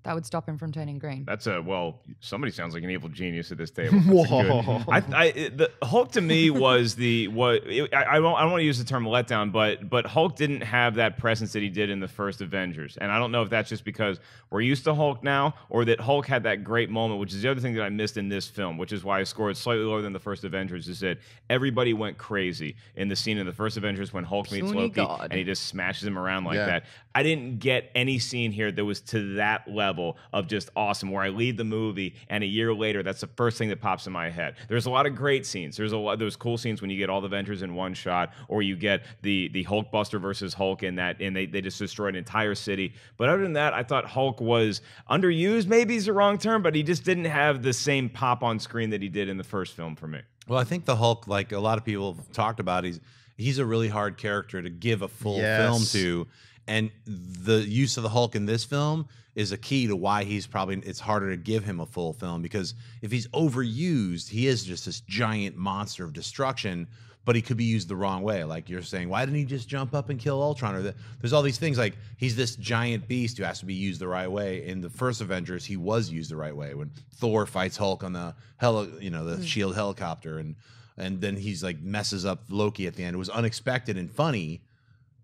Speaker 3: That would stop him from turning green.
Speaker 2: That's a well. Somebody sounds like an evil genius at this table. Whoa! I, I, the Hulk to me was the what it, I, I don't. I not want to use the term letdown, but but Hulk didn't have that presence that he did in the first Avengers, and I don't know if that's just because we're used to Hulk now, or that Hulk had that great moment, which is the other thing that I missed in this film, which is why I scored slightly lower than the first Avengers. Is that everybody went crazy in the scene in the first Avengers when Hulk meets Loki God. and he just smashes him around like yeah. that. I didn't get any scene here that was to that level level of just awesome where I leave the movie and a year later that's the first thing that pops in my head. There's a lot of great scenes. There's a lot those cool scenes when you get all the Avengers in one shot or you get the the Hulk Buster versus Hulk in that and they, they just destroy an entire city. But other than that, I thought Hulk was underused, maybe is the wrong term, but he just didn't have the same pop on screen that he did in the first film for me. Well, I think the Hulk, like a lot of people have talked about, he's he's a really hard character to give
Speaker 4: a full yes. film to. And the use of the Hulk in this film is a key to why he's probably it's harder to give him a full film because if he's overused, he is just this giant monster of destruction. But he could be used the wrong way. Like you're saying, why didn't he just jump up and kill Ultron? Or the, there's all these things like he's this giant beast who has to be used the right way. In the first Avengers, he was used the right way when Thor fights Hulk on the heli- you know, the mm. shield helicopter, and and then he's like messes up Loki at the end. It was unexpected and funny,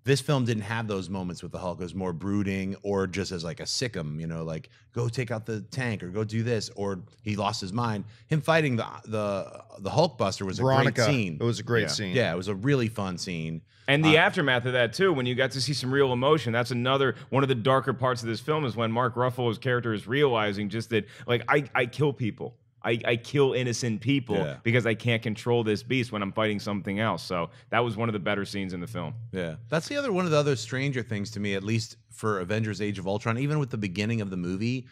Speaker 4: this film didn't have those moments with the Hulk. It was more brooding or just as like a sickum, you know, like go take out the tank or go do this or he lost his mind. Him fighting the the the Hulkbuster was Veronica. a great scene. It was a great yeah. scene. Yeah, it was a really fun scene.
Speaker 2: And the uh, aftermath of that too, when you got to see some real emotion. That's another one of the darker parts of this film is when Mark Ruffalo's character is realizing just that like I I kill people. I, I kill innocent people yeah. because I can't control this beast when I'm fighting something else. So that was one of the better scenes in the film. Yeah. That's the other one of the other stranger things to me, at least for Avengers Age of Ultron, even with the beginning of the movie,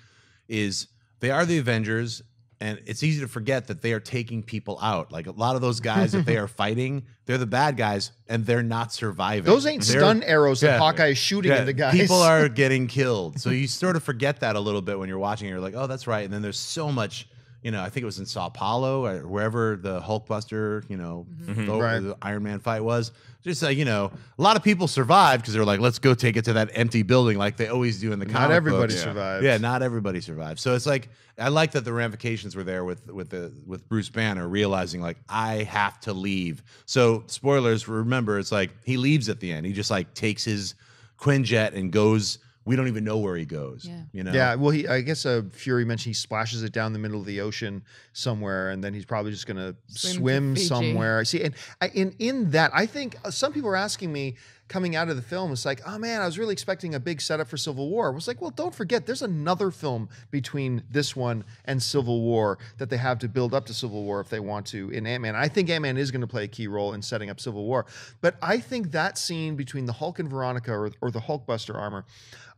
Speaker 4: is they are the Avengers and it's easy to forget that they are taking people out. Like a lot of those guys that they are fighting, they're the bad guys, and they're not surviving. Those ain't they're, stun arrows yeah, that Hawkeye
Speaker 1: is shooting yeah, at the guys. People are
Speaker 4: getting killed, so you sort of forget that a little bit when you're watching. It. You're like, oh, that's right. And then there's so much you know, I think it was in Sao Paulo or wherever the Hulkbuster, you know, mm-hmm. the, right. the Iron Man fight was. Just like, you know, a lot of people survived because they were like, let's go take it to that empty building like they always do in the comic Not everybody books. survives. Yeah, not everybody survives. So it's like, I like that the ramifications were there with, with, the, with Bruce Banner realizing like, I have to leave. So, spoilers, remember, it's like he leaves at the end. He just like takes his Quinjet and goes – we don't even know where he goes. Yeah. You know. Yeah.
Speaker 1: Well, he I guess uh, Fury mentioned he splashes it down the middle of the ocean somewhere, and then he's probably just gonna swim, somewhere. See, and in in that, I think uh, some people are asking me coming out of the film, it's like, oh man, I was really expecting a big setup for Civil War. I was like, well, don't forget, there's another film between this one and Civil War that they have to build up to Civil War if they want to in Ant Man. I think Ant Man is going to play a key role in setting up Civil War, but I think that scene between the Hulk and Veronica or, or the Hulkbuster armor.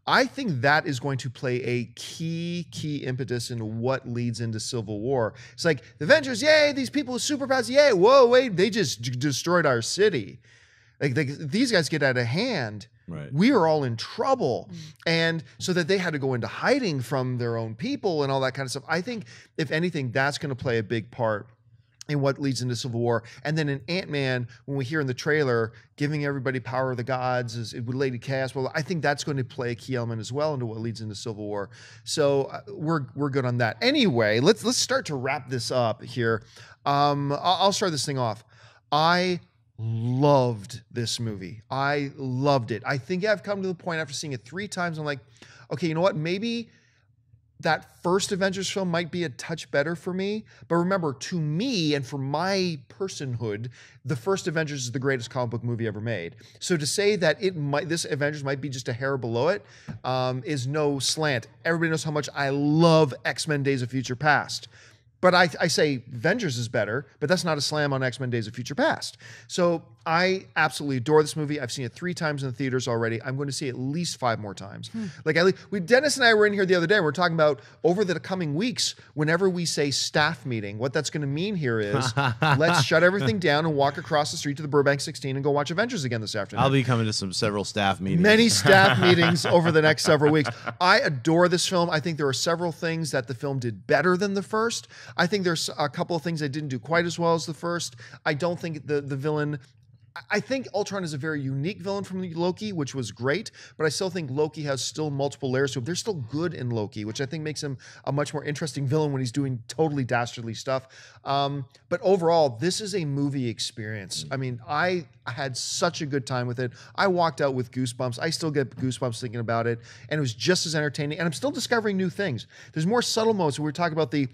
Speaker 1: I think that is going to play a key, key impetus in what leads into Civil War. It's like the Avengers, yay, these people with superpowers, yay, whoa, wait, they just d- destroyed our city. Like, these guys get out of hand. Right. We are all in trouble. Mm. And so that they had to go into hiding from their own people and all that kind of stuff. I think, if anything, that's going to play a big part and what leads into civil war and then in ant-man when we hear in the trailer giving everybody power of the gods is it related to well i think that's going to play a key element as well into what leads into civil war so uh, we're we're good on that anyway let's let's start to wrap this up here um, i'll start this thing off i loved this movie i loved it i think i've come to the point after seeing it three times i'm like okay you know what maybe that first Avengers film might be a touch better for me. But remember, to me and for my personhood, the first Avengers is the greatest comic book movie ever made. So to say that it might this Avengers might be just a hair below it um, is no slant. Everybody knows how much I love X Men: Days of Future Past. But I, I say Avengers is better, but that's not a slam on X Men Days of Future Past. So I absolutely adore this movie. I've seen it three times in the theaters already. I'm going to see it at least five more times. Hmm. Like at least, we, Dennis and I were in here the other day. We we're talking about over the coming weeks, whenever we say staff meeting, what that's going to mean here is let's shut everything down and walk across the street to the Burbank 16 and go watch Avengers again this afternoon. I'll be
Speaker 4: coming to some several staff meetings. Many staff meetings over the next several weeks.
Speaker 1: I adore this film. I think there are several things that the film did better than the first. I think there's a couple of things I didn't do quite as well as the first. I don't think the the villain I think Ultron is a very unique villain from Loki, which was great, but I still think Loki has still multiple layers to him. They're still good in Loki, which I think makes him a much more interesting villain when he's doing totally dastardly stuff. Um, but overall, this is a movie experience. I mean, I had such a good time with it. I walked out with goosebumps. I still get goosebumps thinking about it, and it was just as entertaining. And I'm still discovering new things. There's more subtle modes. We were talking about the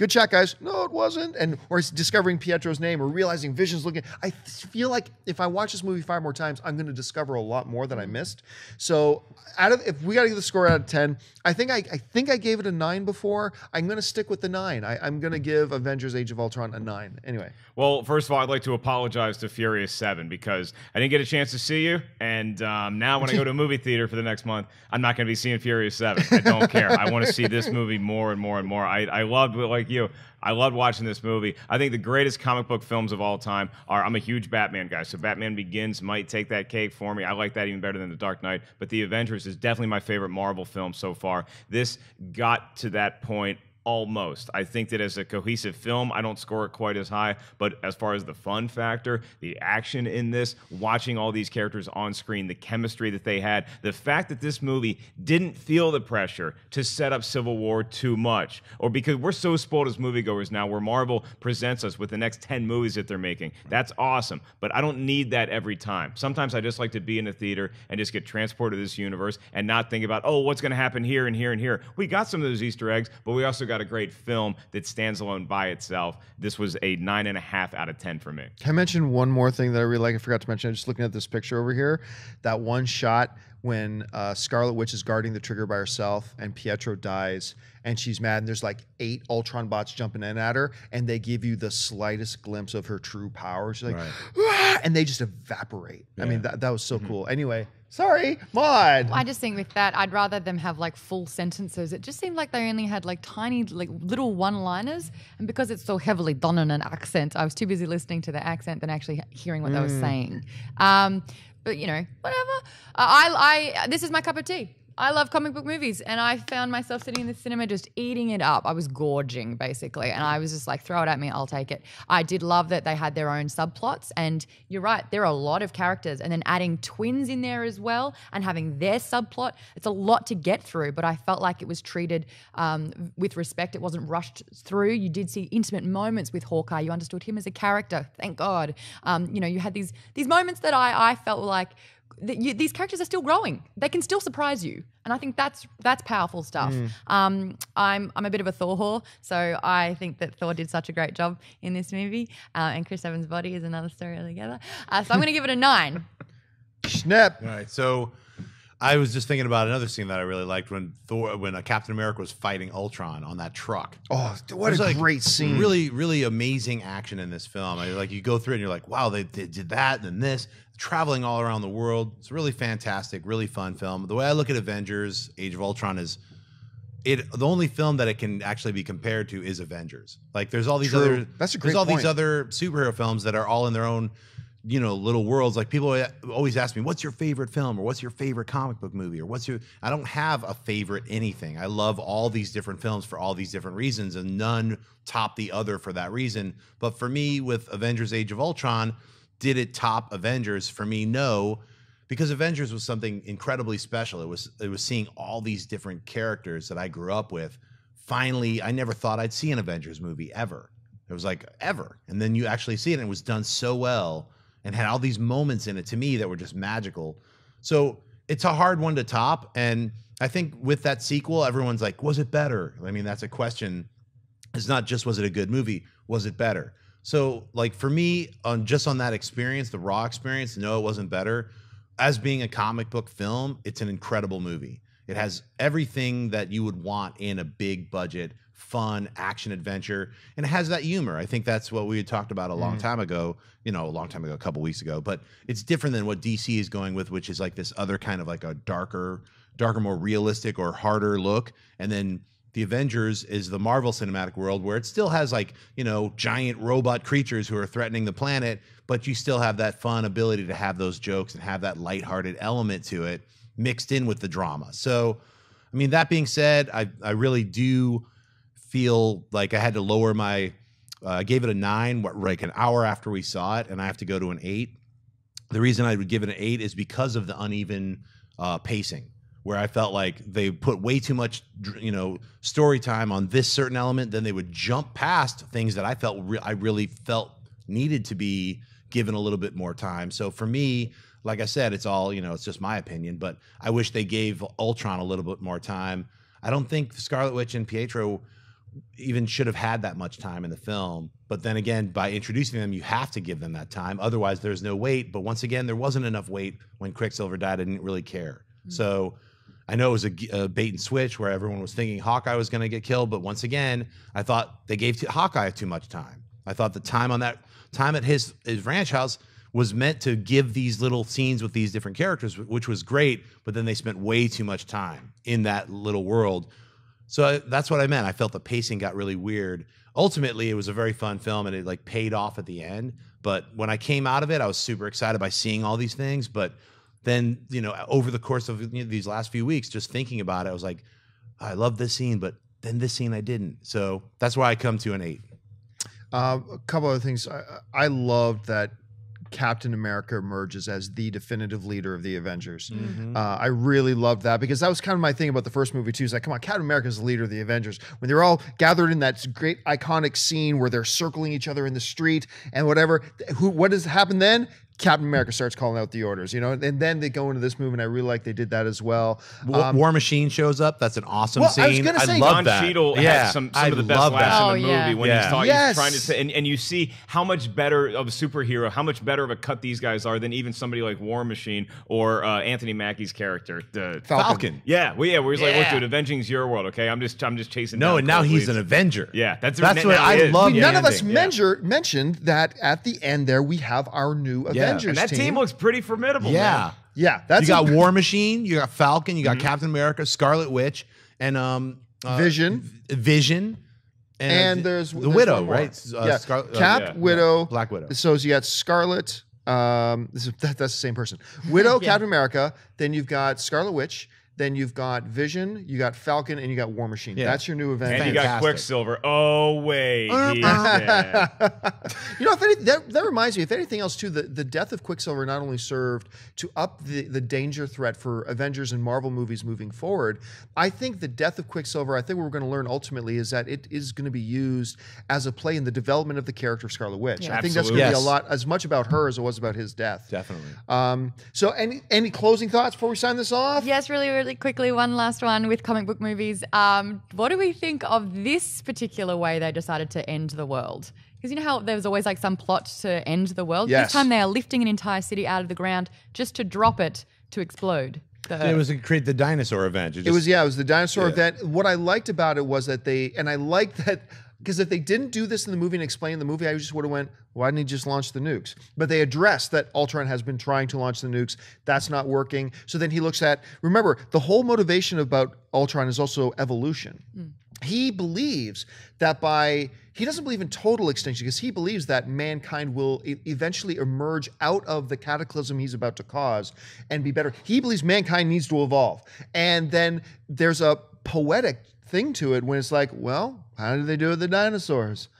Speaker 1: good shot, guys. No, it wasn't. And or discovering Pietro's name or realizing Vision's looking. I feel like if I watch this movie five more times, I'm going to discover a lot more that I missed. So out of if we got to give the score out of ten, I think I, I think I gave it a nine before. I'm going to stick with the nine. I, I'm going to give Avengers: Age of Ultron a nine. Anyway.
Speaker 2: Well, first of all, I'd like to apologize to Furious Seven because I didn't get a chance to see you, and um, now when I go to a movie theater for the next month, I'm not going to be seeing Furious Seven. I don't care. I want to see this movie more and more and more. I I loved like you. I loved watching this movie. I think the greatest comic book films of all time are. I'm a huge Batman guy, so Batman Begins might take that cake for me. I like that even better than The Dark Knight. But The Avengers is definitely my favorite Marvel film so far. This got to that point almost. I think that as a cohesive film, I don't score it quite as high. But as far as the fun factor, the action in this, watching all these characters on screen, the chemistry that they had, the fact that this movie didn't feel the pressure to set up Civil War too much, or because we're so spoiled as moviegoers now, where Marvel presents us with the next 10 movies that they're making. That's awesome. But I don't need that every time. Sometimes I just like to be in a theater and just get transported to this universe and not think about, oh, what's going to happen here and here and here. We got some of those Easter eggs, but we also got a great film that stands alone by itself. This was a nine and a half out of ten for me.
Speaker 1: Can I mention one more thing that I really like? I forgot to mention. I'm just looking at this picture over here. That one shot when uh, Scarlet Witch is guarding the trigger by herself and Pietro dies and she's mad and there's like eight Ultron bots jumping in at her and they give you the slightest glimpse of her true power. She's like, right. and they just evaporate. Yeah. I mean, that, that was so mm-hmm. cool. Anyway,
Speaker 3: sorry, Maud. I just think with that, I'd rather them have like full sentences. It just seemed like they only had like tiny, like little one-liners, and because it's so heavily done in an accent, I was too busy listening to the accent than actually hearing what mm. they were mm. saying. Um, but you know, whatever. Uh, I, I, this is my cup of tea. I love comic book movies, and I found myself sitting in the cinema just eating it up. I was gorging basically, and I was just like, "Throw it at me, I'll take it." I did love that they had their own subplots, and you're right, there are a lot of characters, and then adding twins in there as well, and having their subplot. It's a lot to get through, but I felt like it was treated um, with respect. It wasn't rushed through. You did see intimate moments with Hawkeye. You understood him as a character. Thank God. Um, you know, you had these these moments that I I felt like you, these characters are still growing. They can still surprise you, and I think that's that's powerful stuff. Mm. Um, I'm I'm a bit of a Thor whore, so I think that Thor did such a great job in this movie. Uh, and Chris Evans' body is another story altogether. Uh, so I'm going to give it a nine. Snap.
Speaker 4: All right. So I was just thinking about another scene that I really liked when Thor, when a uh, Captain America was fighting Ultron on that truck.
Speaker 1: Oh, what a like great scene! Really,
Speaker 4: really amazing action in this film. I, like you go through and you're like, wow, they, they did that and then this. Traveling all around the world, it's really fantastic, really fun film. The way I look at Avengers: Age of Ultron is it the only film that it can actually be compared to is Avengers. Like there's all these True. other that's a great there's all point. these other superhero films that are all in their own you know little worlds like people always ask me what's your favorite film or what's your favorite comic book movie or what's your i don't have a favorite anything i love all these different films for all these different reasons and none top the other for that reason but for me with avengers age of ultron did it top avengers for me no because avengers was something incredibly special it was it was seeing all these different characters that i grew up with finally i never thought i'd see an avengers movie ever it was like ever and then you actually see it and it was done so well and had all these moments in it to me that were just magical. So it's a hard one to top. And I think with that sequel, everyone's like, was it better? I mean, that's a question. It's not just was it a good movie, was it better? So, like for me, on just on that experience, the raw experience, no, it wasn't better. As being a comic book film, it's an incredible movie. It has everything that you would want in a big budget fun action adventure and it has that humor i think that's what we had talked about a long mm. time ago you know a long time ago a couple weeks ago but it's different than what dc is going with which is like this other kind of like a darker darker more realistic or harder look and then the Avengers is the Marvel cinematic world where it still has like, you know, giant robot creatures who are threatening the planet, but you still have that fun ability to have those jokes and have that lighthearted element to it mixed in with the drama. So, I mean, that being said, I, I really do feel like I had to lower my. Uh, I gave it a nine, what, like an hour after we saw it, and I have to go to an eight. The reason I would give it an eight is because of the uneven uh, pacing, where I felt like they put way too much, you know, story time on this certain element. Then they would jump past things that I felt re- I really felt needed to be given a little bit more time. So for me, like I said, it's all you know, it's just my opinion, but I wish they gave Ultron a little bit more time. I don't think Scarlet Witch and Pietro even should have had that much time in the film. But then again, by introducing them, you have to give them that time. Otherwise, there's no weight. But once again, there wasn't enough weight when Quicksilver died. I didn't really care. Mm-hmm. So I know it was a, a, bait and switch where everyone was thinking Hawkeye was going to get killed. But once again, I thought they gave Hawkeye too much time. I thought the time on that time at his, his ranch house was meant to give these little scenes with these different characters, which was great. But then they spent way too much time in that little world so I, uh, that's what I meant. I felt the pacing got really weird. Ultimately, it was a very fun film and it like paid off at the end. But when I came out of it, I was super excited by seeing all these things. But then, you know, over the course of you know, these last few weeks, just thinking about it, I was like, I love this scene, but
Speaker 1: then this scene I didn't. So that's why I come to an eight. Uh, a couple other things. I, I loved that Captain America emerges as the definitive leader of the Avengers. Mm-hmm. Uh, I really loved that because that was kind of my thing about the first movie too. Is like, come on, Captain America is the leader of the Avengers. When they're all gathered in that great iconic scene where they're circling each other in the street and whatever, who what has happened then? Captain America starts calling out the orders, you know, and then they go into this movie, and I really like they did that as well. Um, War Machine shows up. That's an awesome well, scene. I, was gonna say, I love Don that. Cheadle yeah, has some, some of the best laughs that. in the oh, movie yeah. when yeah. he's, talking, yes. he's trying
Speaker 2: to say, and, and you see how much better of a superhero, how much better of a cut these guys are than even somebody like War Machine or uh, Anthony Mackie's character, the Falcon. Falcon. Yeah, well, yeah, where he's yeah. like, look, dude, avenging's your world, okay? I'm just, I'm just chasing. No, and now he's leads. an Avenger. Yeah, that's
Speaker 4: that's what I is. love. none ending. of us
Speaker 1: yeah. mentioned that at the end there we have our new Avenger. Avengers and that team. looks pretty formidable. Yeah, man. yeah. That's
Speaker 4: you got a, War Machine, you got Falcon, you got mm -hmm. Captain America, Scarlet Witch, and um, uh, Vision,
Speaker 1: Vision. And, and there's the there's Widow, right? Uh, yeah. Scar uh, Cap, yeah, Widow, yeah. Black Widow. So you got Scarlet. Um, that, that's the same person. Widow, yeah. Captain America. Then you've got Scarlet Witch. Then you've got Vision, you got Falcon, and you got War Machine. Yeah. That's your new event. And Fantastic. you got
Speaker 2: Quicksilver. Oh wait, uh-huh.
Speaker 1: you know, if any, that, that reminds me. If anything else, too, the, the death of Quicksilver not only served to up the, the danger threat for Avengers and Marvel movies moving forward. I think the death of Quicksilver. I think what we're going to learn ultimately is that it is going to be used as a play in the development of the character of Scarlet Witch. Yeah. I think Absolutely. that's going to yes. be a lot as much about her as it was about his death. Definitely. Um, so, any any closing
Speaker 3: thoughts before we sign this off? Yes, really, really really quickly, one last one with comic book movies. Um, what do we think of this particular way they decided to end the world? Because you know how there's always like some plot to end the world? Yes. This time they are lifting an entire city out of the ground just to drop it to explode. It was to
Speaker 4: create the dinosaur event. Just, it was yeah, it
Speaker 1: was the dinosaur yeah. event. What I liked about it was that they and I liked that because if they didn't do this in the movie and explain the movie, I just would have went, why didn't he just launch the nukes? But they address that Ultron has been trying to launch the nukes. That's not working. So then he looks at, remember, the whole motivation about Ultron is also evolution. Mm. He believes that by, he doesn't believe in total extinction because he believes that mankind will e eventually emerge out of the cataclysm he's about to cause and be better. He believes mankind needs to evolve. And then there's a poetic thing to it when it's like, well, how did they do it with the dinosaurs?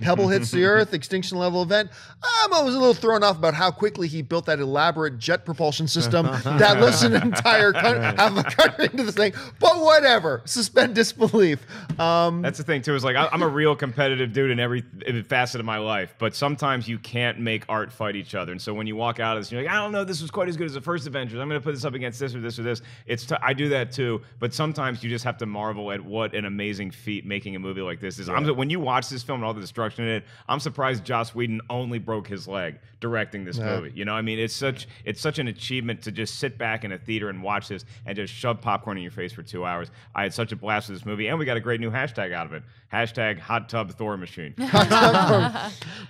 Speaker 1: Pebble hits the Earth, extinction level event. I'm um, always a little thrown off about how quickly he built that elaborate jet propulsion system that lifts an entire country, half a country into the thing. But whatever, suspend
Speaker 2: disbelief. Um, That's the thing too. Is like I, am a real competitive dude in every facet of my life, but sometimes you can't make art fight each other. And so when you walk out of this, you're like, I don't know, this was quite as good as the first Avengers. I'm going to put this up against this or this or this. It's t- I do that too, but sometimes you just have to marvel at what an amazing feat making a movie like this is. Yeah. when you watch this film and all this destruction in it. I'm surprised Joss Whedon only broke his leg directing this yeah. movie. You know, I mean, it's such it's such an achievement to just sit back in a theater and watch this and just shove popcorn in your face for two hours. I had such a blast with this movie, and we got a great new hashtag out of it. Hashtag hot tub Thor machine.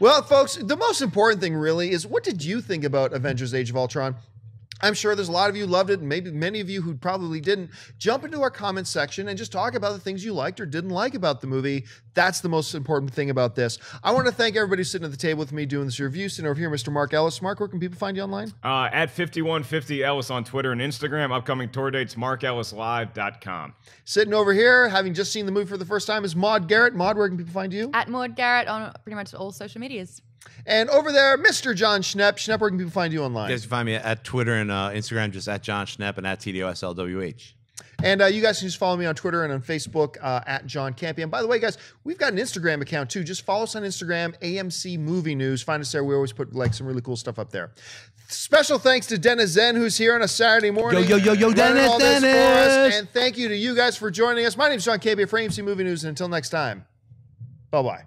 Speaker 1: well, folks, the most important thing really is what did you think about Avengers Age of Ultron? I'm sure there's a lot of you loved it, and maybe many of you who probably didn't. Jump into our comments section and just talk about the things you liked or didn't like about the movie. That's the most important thing about this. I want to thank everybody sitting at the table with me doing this review. Sitting over here, Mr. Mark Ellis. Mark, where can people find you online?
Speaker 2: Uh, at 5150 Ellis on Twitter and Instagram. Upcoming tour dates, markellislive.com.
Speaker 1: Sitting over here, having just seen the movie for the first time, is Maud Garrett. Maud, where can people find you? At Maud Garrett on pretty much all social medias. And over there, Mr. John Schnepp. Schnepp, where can people find you online? You guys
Speaker 4: can find me at Twitter and uh, Instagram, just at John Schnepp and at TDOSLWH.
Speaker 1: And uh, you guys can just follow me on Twitter and on Facebook uh, at John Campion. By the way, guys, we've got an Instagram account too. Just follow us on Instagram, AMC Movie News. Find us there. We always put like some really cool stuff up there. Special thanks to Dennis Zen, who's here on a Saturday morning. Yo, yo, yo, yo, Dennis, Dennis. And thank you to you guys for joining us. My name is John Campion for AMC Movie News. And until next time, bye bye.